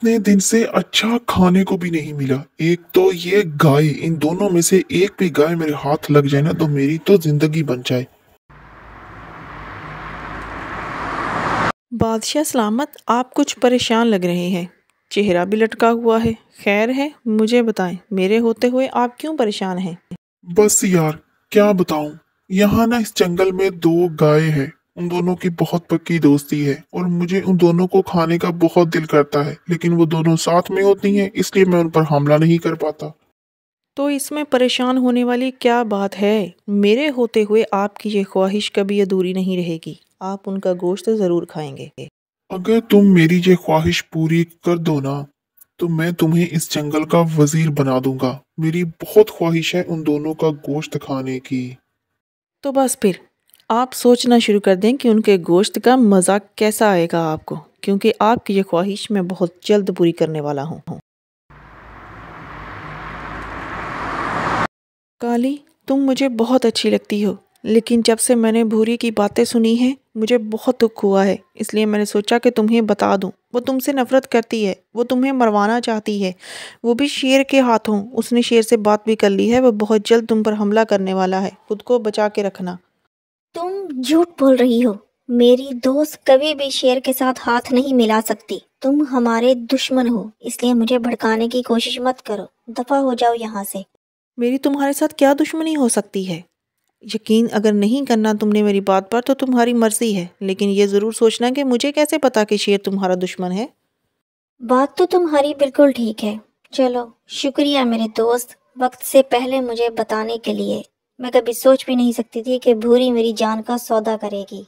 इतने दिन से अच्छा खाने को भी नहीं मिला एक तो ये गाय इन दोनों में से एक भी गाय मेरे हाथ लग जाए ना तो मेरी तो जिंदगी बन जाए बादशाह सलामत आप कुछ परेशान लग रहे हैं चेहरा भी लटका हुआ है खैर है मुझे बताएं मेरे होते हुए आप क्यों परेशान हैं बस यार क्या बताऊं यहाँ ना इस जंगल में दो गाय है उन दोनों की बहुत पक्की दोस्ती है और मुझे उन दोनों को खाने का बहुत दिल करता है लेकिन वो दोनों साथ में होती हैं इसलिए मैं उन पर हमला नहीं कर पाता तो इसमें परेशान होने वाली क्या बात है मेरे होते हुए आपकी ये ख्वाहिश कभी अधूरी नहीं रहेगी आप उनका गोश्त ज़रूर खाएंगे अगर तुम मेरी ये ख्वाहिश पूरी कर दो ना तो मैं तुम्हें इस जंगल का वजीर बना दूंगा मेरी बहुत ख्वाहिश है उन दोनों का गोश्त खाने की तो बस फिर आप सोचना शुरू कर दें कि उनके गोश्त का मज़ाक कैसा आएगा आपको क्योंकि आपकी ये ख्वाहिश मैं बहुत जल्द पूरी करने वाला हूँ काली तुम मुझे बहुत अच्छी लगती हो लेकिन जब से मैंने भूरी की बातें सुनी हैं मुझे बहुत दुख हुआ है इसलिए मैंने सोचा कि तुम्हें बता दूं वो तुमसे नफरत करती है वो तुम्हें मरवाना चाहती है वो भी शेर के हाथों उसने शेर से बात भी कर ली है वो बहुत जल्द तुम पर हमला करने वाला है खुद को बचा के रखना तुम झूठ बोल रही हो मेरी दोस्त कभी भी शेर के साथ हाथ नहीं मिला सकती तुम हमारे दुश्मन हो इसलिए मुझे भड़काने की कोशिश मत करो दफा हो जाओ यहाँ से मेरी तुम्हारे साथ क्या दुश्मनी हो सकती है यकीन अगर नहीं करना तुमने मेरी बात पर तो तुम्हारी मर्जी है लेकिन ये ज़रूर सोचना कि मुझे कैसे पता कि शेर तुम्हारा दुश्मन है बात तो तुम्हारी बिल्कुल ठीक है चलो शुक्रिया मेरे दोस्त वक्त से पहले मुझे बताने के लिए मैं कभी सोच भी नहीं सकती थी कि भूरी मेरी जान का सौदा करेगी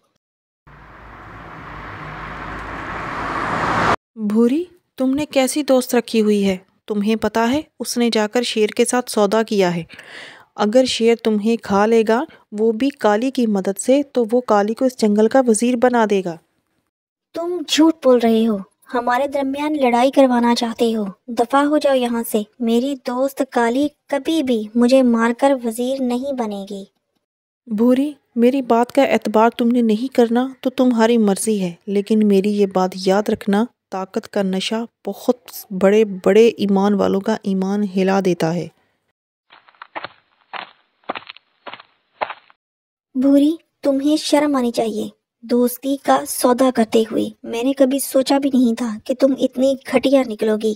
भूरी तुमने कैसी दोस्त रखी हुई है तुम्हें पता है उसने जाकर शेर के साथ सौदा किया है अगर शेर तुम्हें खा लेगा वो भी काली की मदद से तो वो काली को इस जंगल का वजीर बना देगा तुम झूठ बोल रहे हो हमारे दरमियान लड़ाई करवाना चाहते हो दफा हो जाओ यहाँ से मेरी दोस्त काली कभी भी मुझे मारकर वजीर नहीं बनेगी भूरी मेरी बात का एतबार तुमने नहीं करना तो तुम्हारी मर्जी है लेकिन मेरी ये बात याद रखना ताकत का नशा बहुत बड़े बड़े ईमान वालों का ईमान हिला देता है भूरी तुम्हें शर्म आनी चाहिए दोस्ती का सौदा करते हुए मैंने कभी सोचा भी नहीं था कि तुम इतनी घटिया निकलोगी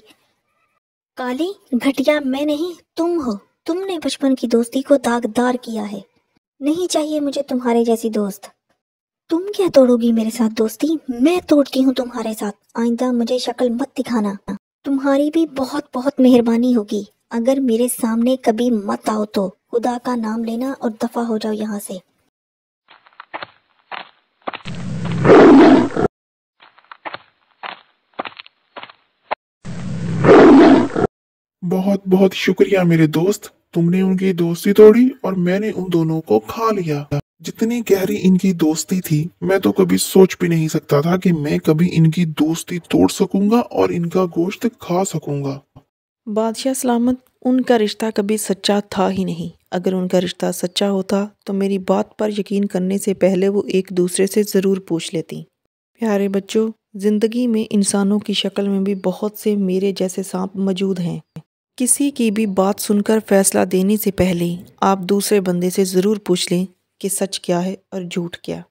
काली घटिया मैं नहीं तुम हो तुमने बचपन की दोस्ती को दागदार किया है नहीं चाहिए मुझे तुम्हारे जैसी दोस्त तुम क्या तोड़ोगी मेरे साथ दोस्ती मैं तोड़ती हूँ तुम्हारे साथ आइंदा मुझे शक्ल मत दिखाना तुम्हारी भी बहुत बहुत मेहरबानी होगी अगर मेरे सामने कभी मत आओ तो खुदा का नाम लेना और दफा हो जाओ यहाँ से बहुत बहुत शुक्रिया मेरे दोस्त तुमने उनकी दोस्ती तोड़ी और मैंने उन दोनों को खा लिया जितनी गहरी इनकी दोस्ती थी मैं तो कभी सोच भी नहीं सकता था कि मैं कभी इनकी दोस्ती तोड़ सकूंगा और इनका गोश्त खा सकूंगा बादशाह सलामत उनका रिश्ता कभी सच्चा था ही नहीं अगर उनका रिश्ता सच्चा होता तो मेरी बात पर यकीन करने से पहले वो एक दूसरे से ज़रूर पूछ लेती प्यारे बच्चों ज़िंदगी में इंसानों की शक्ल में भी बहुत से मेरे जैसे सांप मौजूद हैं किसी की भी बात सुनकर फैसला देने से पहले आप दूसरे बंदे से ज़रूर पूछ लें कि सच क्या है और झूठ क्या